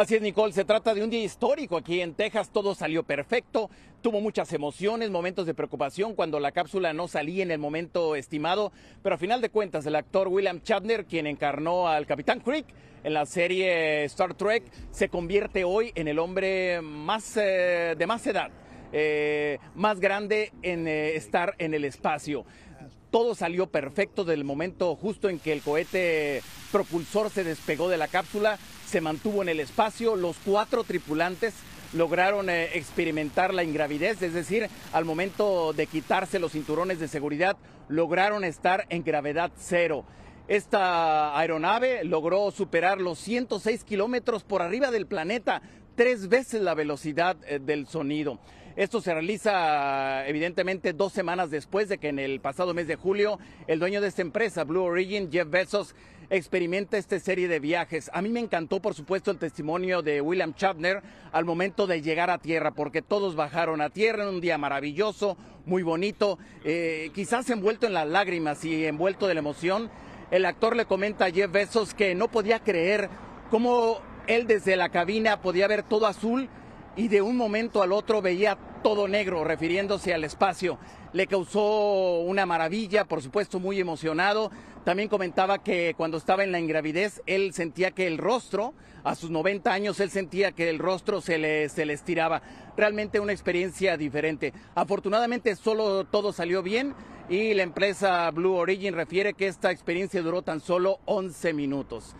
Así es, Nicole, se trata de un día histórico aquí en Texas, todo salió perfecto, tuvo muchas emociones, momentos de preocupación cuando la cápsula no salía en el momento estimado, pero a final de cuentas el actor William Chapner, quien encarnó al Capitán Creek en la serie Star Trek, se convierte hoy en el hombre más, eh, de más edad. Eh, más grande en eh, estar en el espacio. Todo salió perfecto del momento justo en que el cohete propulsor se despegó de la cápsula, se mantuvo en el espacio, los cuatro tripulantes lograron eh, experimentar la ingravidez, es decir, al momento de quitarse los cinturones de seguridad, lograron estar en gravedad cero. Esta aeronave logró superar los 106 kilómetros por arriba del planeta, tres veces la velocidad eh, del sonido. Esto se realiza evidentemente dos semanas después de que en el pasado mes de julio el dueño de esta empresa, Blue Origin, Jeff Bezos, experimenta esta serie de viajes. A mí me encantó, por supuesto, el testimonio de William Chapner al momento de llegar a tierra, porque todos bajaron a tierra en un día maravilloso, muy bonito, eh, quizás envuelto en las lágrimas y envuelto de la emoción. El actor le comenta a Jeff Bezos que no podía creer cómo él desde la cabina podía ver todo azul y de un momento al otro veía todo negro, refiriéndose al espacio. Le causó una maravilla, por supuesto, muy emocionado. También comentaba que cuando estaba en la ingravidez, él sentía que el rostro, a sus 90 años, él sentía que el rostro se le, se estiraba. Realmente una experiencia diferente. Afortunadamente, solo todo salió bien y la empresa Blue Origin refiere que esta experiencia duró tan solo 11 minutos.